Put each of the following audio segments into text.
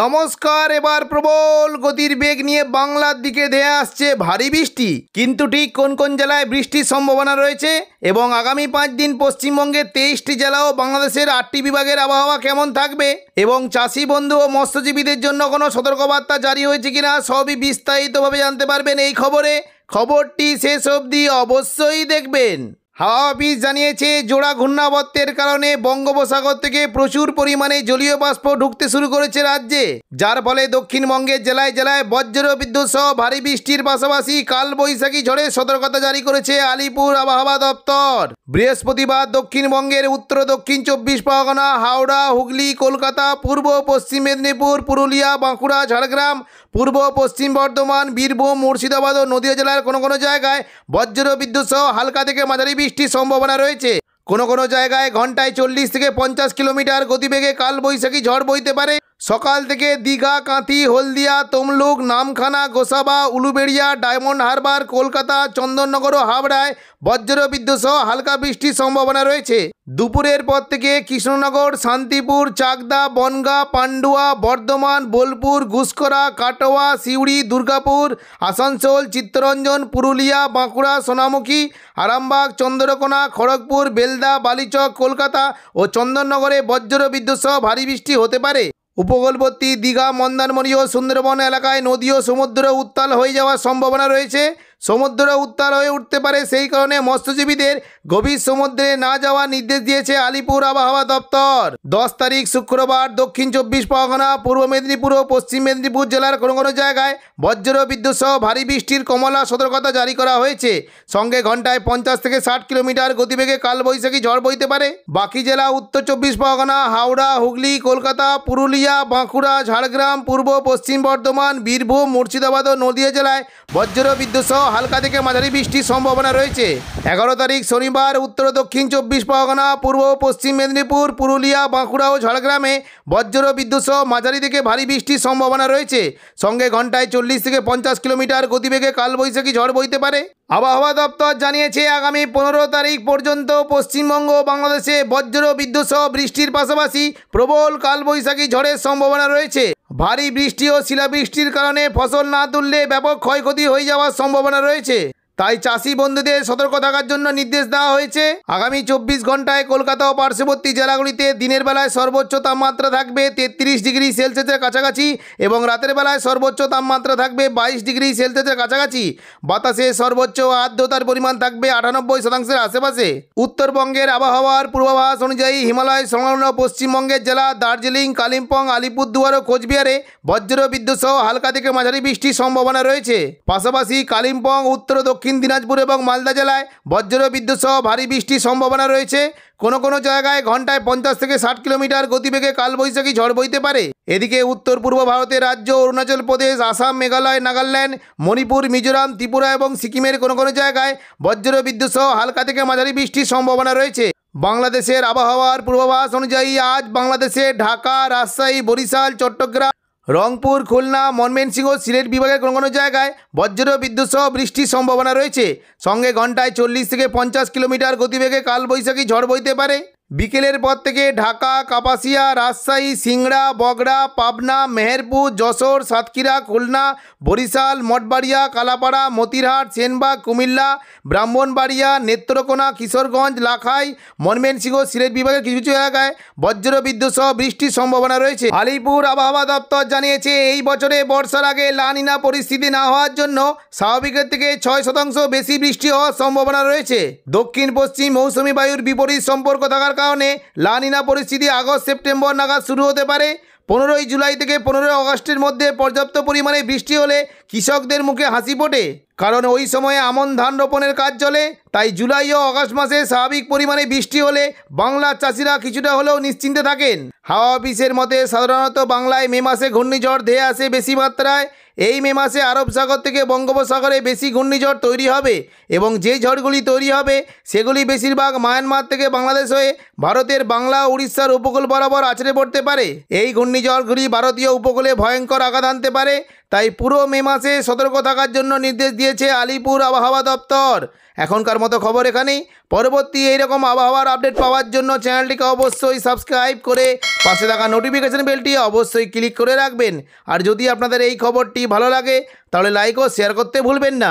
নমস্কার এবার প্রবল গতির বেগ নিয়ে বাংলার দিকে দেয়া আসছে ভারী বৃষ্টি কিন্তু ঠিক কোন কোন জেলায় বৃষ্টির সম্ভাবনা রয়েছে এবং আগামী পাঁচ দিন পশ্চিমবঙ্গের তেইশটি জেলা ও বাংলাদেশের আটটি বিভাগের আবহাওয়া কেমন থাকবে এবং চাষি বন্ধু ও মৎস্যজীবীদের জন্য কোনো সতর্কবার্তা জারি হয়েছে কিনা সবই বিস্তারিতভাবে জানতে পারবেন এই খবরে খবরটি শেষ অবধি অবশ্যই দেখবেন হাওয়া অফিস জানিয়েছে জোড়া ঘূর্ণাবর্তের কারণে বঙ্গোপসাগর থেকে প্রচুর পরিমাণে জলীয় বাষ্প ঢুকতে শুরু করেছে রাজ্যে যার ফলে দক্ষিণবঙ্গের জেলায় জেলায় বজ্র বিদ্যুৎ সহ ভারী বৃষ্টির পাশাপাশি কালবৈশাখী ঝড়ে সতর্কতা জারি করেছে আলিপুর আবহাওয়া দপ্তর বৃহস্পতিবার দক্ষিণবঙ্গের উত্তর দক্ষিণ চব্বিশ পরগনা হাওড়া হুগলি কলকাতা পূর্ব পশ্চিম মেদিনীপুর পুরুলিয়া বাঁকুড়া ঝাড়গ্রাম পূর্ব পশ্চিম বর্ধমান বীরভূম মুর্শিদাবাদ ও নদীয়া জেলার কোনো কোনো জায়গায় বজ্র বিদ্যুৎ সহ হালকা থেকে মাঝারি বৃষ্টির সম্ভাবনা রয়েছে কোনো কোনো জায়গায় ঘন্টায় চল্লিশ থেকে পঞ্চাশ কিলোমিটার গতিবেগে কালবৈশাখী ঝড় বইতে পারে সকাল থেকে দীঘা কাঁথি হলদিয়া তমলুক নামখানা গোসাবা উলুবেড়িয়া ডায়মন্ড হারবার কলকাতা চন্দননগর ও হাবড়ায় বজ্র সহ হালকা বৃষ্টির সম্ভাবনা রয়েছে দুপুরের পর থেকে কৃষ্ণনগর শান্তিপুর চাকদা বনগা পান্ডুয়া বর্ধমান বোলপুর ঘুসকরা কাটোয়া সিউড়ি দুর্গাপুর আসানসোল চিত্তরঞ্জন পুরুলিয়া বাঁকুড়া সোনামুখী আরামবাগ চন্দ্রকোনা খড়গপুর বেলদা বালিচক কলকাতা ও চন্দননগরে বজ্র সহ ভারী বৃষ্টি হতে পারে উপকূলবর্তী দীঘা মন্দারমণি ও সুন্দরবন এলাকায় নদী ও সমুদ্র উত্তাল হয়ে যাওয়ার সম্ভাবনা রয়েছে সমুদ্র উত্তাল হয়ে উঠতে পারে সেই কারণে মৎস্যজীবীদের গভীর সমুদ্রে না যাওয়ার নির্দেশ দিয়েছে আলিপুর আবহাওয়া দপ্তর দশ তারিখ শুক্রবার দক্ষিণ চব্বিশ পরগনা পূর্ব মেদিনীপুর ও পশ্চিম মেদিনীপুর জেলার কোনো কোনো জায়গায় বজ্র বিদ্যুৎ সহ ভারী বৃষ্টির কমলা সতর্কতা জারি করা হয়েছে সঙ্গে ঘন্টায় পঞ্চাশ থেকে ষাট কিলোমিটার গতিবেগে কালবৈশাখী ঝড় বইতে পারে বাকি জেলা উত্তর চব্বিশ পরগনা হাওড়া হুগলি কলকাতা পুরুলিয়া বাঁকুড়া ঝাড়গ্রাম পূর্ব পশ্চিম বর্ধমান বীরভূম মুর্শিদাবাদ ও নদিয়া জেলায় বজ্র বিদ্যুৎ সহ হালকা থেকে মাঝারি বৃষ্টির সম্ভাবনা রয়েছে এগারো তারিখ শনিবার উত্তর দক্ষিণ চব্বিশ পরগনা পূর্ব পশ্চিম মেদিনীপুর পুরুলিয়া বাঁকুড়া ও ঝাড়গ্রামে বজ্র বিদ্যুৎ সহ মাঝারি থেকে ভারী বৃষ্টির সম্ভাবনা রয়েছে সঙ্গে ঘন্টায় চল্লিশ থেকে পঞ্চাশ কিলোমিটার গতিবেগে কালবৈশাখী ঝড় বইতে পারে আবহাওয়া দপ্তর জানিয়েছে আগামী পনেরো তারিখ পর্যন্ত পশ্চিমবঙ্গ বাংলাদেশে বজ্র বিদ্যুৎ সহ বৃষ্টির পাশাপাশি প্রবল কালবৈশাখী ঝড়ের সম্ভাবনা রয়েছে ভারী বৃষ্টি ও শিলাবৃষ্টির কারণে ফসল না তুললে ব্যাপক ক্ষয়ক্ষতি হয়ে যাওয়ার সম্ভাবনা রয়েছে তাই চাষি বন্ধুদের সতর্ক থাকার জন্য নির্দেশ দেওয়া হয়েছে আগামী চব্বিশ ঘন্টায় কলকাতা ও পার্শ্ববর্তী জেলাগুলিতে দিনের বেলায় সর্বোচ্চ তাপমাত্রা থাকবে তেত্রিশ ডিগ্রি সেলসিয়াসের কাছাকাছি এবং রাতের বেলায় সর্বোচ্চ তাপমাত্রা থাকবে বাইশ ডিগ্রি সেলসিয়াসের কাছাকাছি বাতাসে সর্বোচ্চ আর্দ্রতার পরিমাণ থাকবে আটানব্বই শতাংশের আশেপাশে উত্তরবঙ্গের আবহাওয়ার পূর্বাভাস অনুযায়ী হিমালয় সংলগ্ন পশ্চিমবঙ্গের জেলা দার্জিলিং কালিম্পং আলিপুরদুয়ার ও কোচবিহারে বজ্র বিদ্যুৎ সহ হালকা থেকে মাঝারি বৃষ্টির সম্ভাবনা রয়েছে পাশাপাশি কালিম্পং উত্তর দক্ষিণ দক্ষিণ দিনাজপুর এবং মালদা জেলায় বজ্র বিদ্যুৎ সহ ভারী বৃষ্টির সম্ভাবনা রয়েছে কোনো কোনো জায়গায় ঘন্টায় পঞ্চাশ থেকে ষাট কিলোমিটার গতিবেগে কালবৈশাখী ঝড় বইতে পারে এদিকে উত্তর পূর্ব ভারতের রাজ্য অরুণাচল প্রদেশ আসাম মেঘালয় নাগাল্যান্ড মণিপুর মিজোরাম ত্রিপুরা এবং সিকিমের কোনো কোনো জায়গায় বজ্র বিদ্যুৎ সহ হালকা থেকে মাঝারি বৃষ্টির সম্ভাবনা রয়েছে বাংলাদেশের আবহাওয়ার পূর্বাভাস অনুযায়ী আজ বাংলাদেশে ঢাকা রাজশাহী বরিশাল চট্টগ্রাম রংপুর খুলনা মনমেনসিংহ সিলেট বিভাগের কোনো কোনো জায়গায় বজ্র বিদ্যুৎ সহ বৃষ্টির সম্ভাবনা রয়েছে সঙ্গে ঘন্টায় চল্লিশ থেকে পঞ্চাশ কিলোমিটার গতিবেগে কালবৈশাখী ঝড় বইতে পারে বিকেলের পর থেকে ঢাকা কাপাসিয়া রাজশাহী সিংড়া বগড়া পাবনা মেহেরপুর যশোর সাতক্ষীরা খুলনা বরিশাল মঠবাড়িয়া কালাপাড়া মতিরহাট সেনবাগ কুমিল্লা ব্রাহ্মণবাড়িয়া নেত্রকোনা কিশোরগঞ্জ লাখাই মনমেনসিংহ সিলেট বিভাগের কিছু কিছু এলাকায় বজ্র বিদ্যুৎ সহ বৃষ্টির সম্ভাবনা রয়েছে আলিপুর আবহাওয়া দপ্তর জানিয়েছে এই বছরে বর্ষার আগে লানিনা পরিস্থিতি না হওয়ার জন্য স্বাভাবিকের থেকে ছয় শতাংশ বেশি বৃষ্টি হওয়ার সম্ভাবনা রয়েছে দক্ষিণ পশ্চিম মৌসুমি বায়ুর বিপরীত সম্পর্ক থাকার কারণে লানিনা পরিস্থিতি আগস্ট সেপ্টেম্বর নাগাদ শুরু হতে পারে পনেরোই জুলাই থেকে পনেরোই অগস্টের মধ্যে পর্যাপ্ত পরিমাণে বৃষ্টি হলে কৃষকদের মুখে হাসি ফোটে কারণ ওই সময়ে আমন ধান রোপণের কাজ চলে তাই জুলাই ও অগস্ট মাসে স্বাভাবিক পরিমাণে বৃষ্টি হলে বাংলার চাষিরা কিছুটা হলেও নিশ্চিন্তে থাকেন হাওয়া অফিসের মতে সাধারণত বাংলায় মে মাসে ঘূর্ণিঝড় ধেয়ে আসে বেশি মাত্রায় এই মে মাসে আরব সাগর থেকে বঙ্গোপসাগরে বেশি ঘূর্ণিঝড় তৈরি হবে এবং যে ঝড়গুলি তৈরি হবে সেগুলি বেশিরভাগ মায়ানমার থেকে বাংলাদেশ হয়ে ভারতের বাংলা উড়িষ্যার উপকূল বরাবর আছড়ে পড়তে পারে এই ঘূর্ণিঝড়গুলি ভারতীয় উপকূলে ভয়ঙ্কর আঘাত আনতে পারে তাই পুরো মে মাসে সতর্ক থাকার জন্য নির্দেশ দিয়েছে আলিপুর আবহাওয়া দপ্তর এখনকার মতো খবর এখানেই পরবর্তী এইরকম আবহাওয়ার আপডেট পাওয়ার জন্য চ্যানেলটিকে অবশ্যই সাবস্ক্রাইব করে পাশে থাকা নোটিফিকেশান বেলটি অবশ্যই ক্লিক করে রাখবেন আর যদি আপনাদের এই খবরটি ভালো লাগে তাহলে লাইক ও শেয়ার করতে ভুলবেন না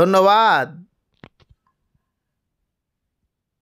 ধন্যবাদ